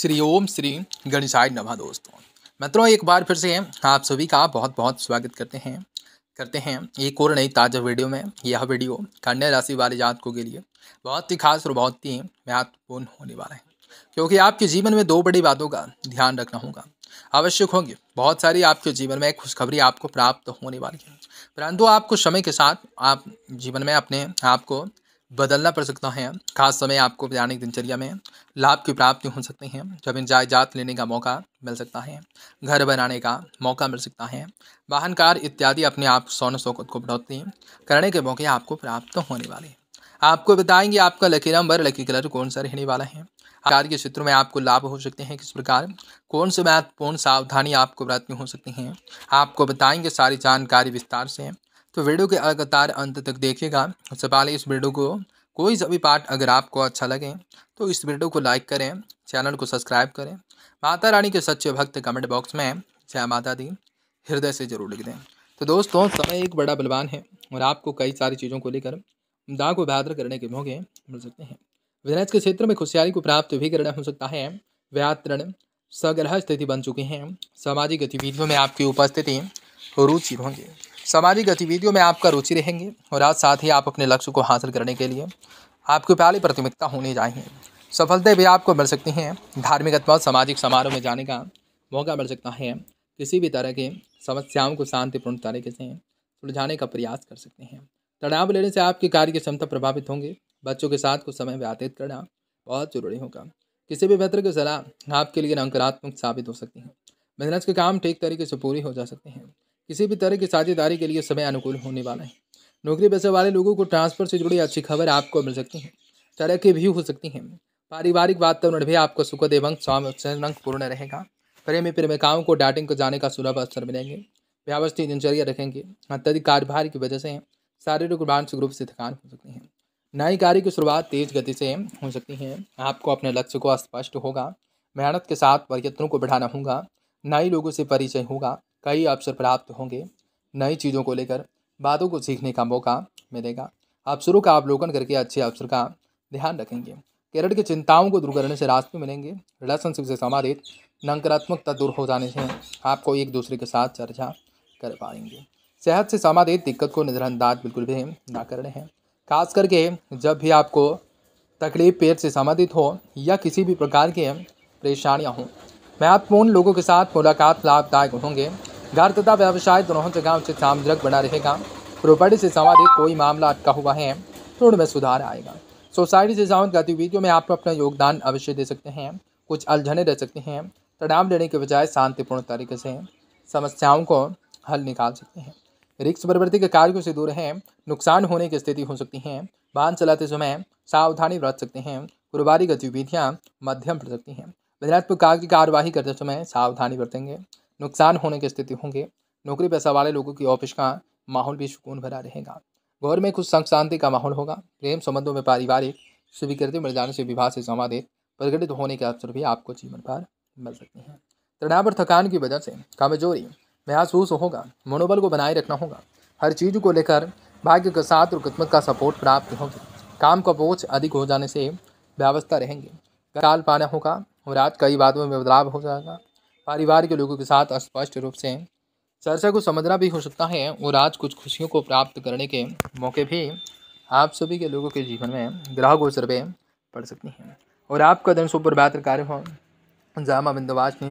श्री ओम श्री गणेशाय नमः दोस्तों मित्रों एक बार फिर से आप सभी का बहुत बहुत स्वागत करते हैं करते हैं एक और नई ताज़ा वीडियो में यह वीडियो कन्या राशि वाले जातकों के लिए बहुत ही खास और बहुत ही महत्वपूर्ण होने वाला है क्योंकि आपके जीवन में दो बड़ी बातों का ध्यान रखना होगा आवश्यक होंगे बहुत सारी आपके जीवन में खुशखबरी आपको प्राप्त होने वाली है परंतु आपको समय के साथ आप जीवन में अपने आप को बदलना पड़ सकता है खास समय आपको दैनिक दिनचर्या में लाभ की प्राप्ति हो सकते हैं इन जायदाद लेने का मौका मिल सकता है घर बनाने का मौका मिल सकता है वाहन कार इत्यादि अपने आप सोन शौकत को बढ़ोतरी करने के मौके आपको प्राप्त होने वाले आपको बताएंगे आपका लकी नंबर लकी कलर कौन सा रहने वाला है कार्य के क्षेत्रों में आपको लाभ हो सकते हैं किस प्रकार कौन से महत्वपूर्ण सावधानी आपको बरतनी हो सकती हैं आपको बताएंगे सारी जानकारी विस्तार से तो वीडियो के लगातार अंत तक देखेगा सबसे पहले इस वीडियो को कोई सभी पार्ट अगर आपको अच्छा लगे तो इस वीडियो को लाइक करें चैनल को सब्सक्राइब करें माता रानी के सच्चे भक्त कमेंट बॉक्स में जय माता दी हृदय से जरूर लिख दें तो दोस्तों समय एक बड़ा बलवान है और आपको कई सारी चीज़ों को लेकर दाग को बेहतर करने के मौके मिल सकते हैं बिजनेस के क्षेत्र में खुशहाली को प्राप्त भी करना हो सकता है व्याकरण सग्रह स्थिति बन चुकी हैं सामाजिक गतिविधियों में आपकी उपस्थिति रुचि होंगी सामाजिक गतिविधियों में आपका रुचि रहेंगी और आज साथ ही आप अपने लक्ष्य को हासिल करने के लिए आपकी पहली प्राथमिकता होनी चाहिए सफलता भी आपको मिल सकती हैं धार्मिक अथवा सामाजिक समारोह में जाने का मौका मिल सकता है किसी भी तरह के समस्याओं को शांतिपूर्ण तरीके से सुलझाने का प्रयास कर सकते हैं तनाव लेने से आपकी कार्य की क्षमता प्रभावित होंगे बच्चों के साथ कुछ समय व्यतीत करना बहुत जरूरी होगा किसी भी मित्र की सलाह आपके लिए नकारात्मक साबित हो सकती है बिजनेस के काम ठीक तरीके से पूरी हो जा सकते हैं किसी भी तरह की साझेदारी के लिए समय अनुकूल होने वाला है नौकरी पैसे वाले लोगों को ट्रांसफर से जुड़ी अच्छी खबर आपको मिल सकती है तरक्की भी हो सकती है पारिवारिक वातावरण भी आपको सुखद एवं पूर्ण रहेगा प्रेमी प्रेमिकाओं को डाटिंग को जाने का सुलभ अवसर मिलेंगे व्यवस्थित दिनचर्या रखेंगे अत्यधिक कार्यभार की वजह से शारीरिक और मानसिक रूप से थकान हो सकती है नई कार्य की शुरुआत तेज गति से हो सकती है आपको अपने लक्ष्य को स्पष्ट होगा मेहनत के साथ प्रयत्नों को बढ़ाना होगा नए लोगों से परिचय होगा कई अवसर प्राप्त होंगे नई चीज़ों को लेकर बातों को सीखने का मौका मिलेगा अवसरों का अवलोकन करके अच्छे अवसर का ध्यान रखेंगे कैरियर की चिंताओं को दूर करने से रास्ते मिलेंगे रिलेशनशिप से संबंधित नकारात्मकता दूर हो जाने से आपको एक दूसरे के साथ चर्चा कर पाएंगे सेहत से संबंधित दिक्कत को नज़रअंदाज बिल्कुल भी ना कर रहे हैं खास करके जब भी आपको तकलीफ पेट से संबंधित हो या किसी भी प्रकार के परेशानियाँ हों महत्वपूर्ण लोगों के साथ मुलाकात लाभदायक होंगे घर तथा व्यवसाय दोनों जगह उचित सामद्रक बना रहेगा प्रॉपर्टी से संबंधित कोई मामला अटका हुआ है तो उनमें सुधार आएगा सोसाइटी से संबंधित गतिविधियों में आप अपना योगदान अवश्य दे सकते हैं कुछ अलझने रह सकते हैं तनाव लेने के बजाय शांतिपूर्ण तरीके से समस्याओं को हल निकाल सकते हैं रिक्स प्रवृत्ति के कार्यों से दूर हैं नुकसान होने की स्थिति हो सकती है वाहन चलाते समय सावधानी बरत सकते हैं कारोबारी गतिविधियाँ मध्यम पड़ सकती हैं विधायक कार्य की कार्यवाही करते समय सावधानी बरतेंगे नुकसान होने की स्थिति होंगे नौकरी पैसा वाले लोगों की ऑफिस का माहौल भी सुकून भरा रहेगा घर में कुछ सुख शांति का माहौल होगा प्रेम संबंधों में पारिवारिक स्वीकृति मिल जाने से विवाह से समाधिक प्रगटित होने के अवसर भी आपको जीवन भर मिल सकते हैं तनाव और थकान की वजह से कमजोरी महसूस होगा मनोबल को बनाए रखना होगा हर चीज़ को लेकर भाग्य के साथ और किस्मत का सपोर्ट प्राप्त होगी काम का बोझ अधिक हो जाने से व्यवस्था रहेंगे काल पाना होगा और आज कई बातों में बदलाव हो जाएगा परिवार के लोगों के साथ स्पष्ट रूप से चर्चा को समझना भी हो सकता है और आज कुछ खुशियों को प्राप्त करने के मौके भी आप सभी के लोगों के जीवन में ग्रह गोचर में पड़ सकती हैं और आपका दिन बेहतर कार्य हो जामा बिंदवाज ने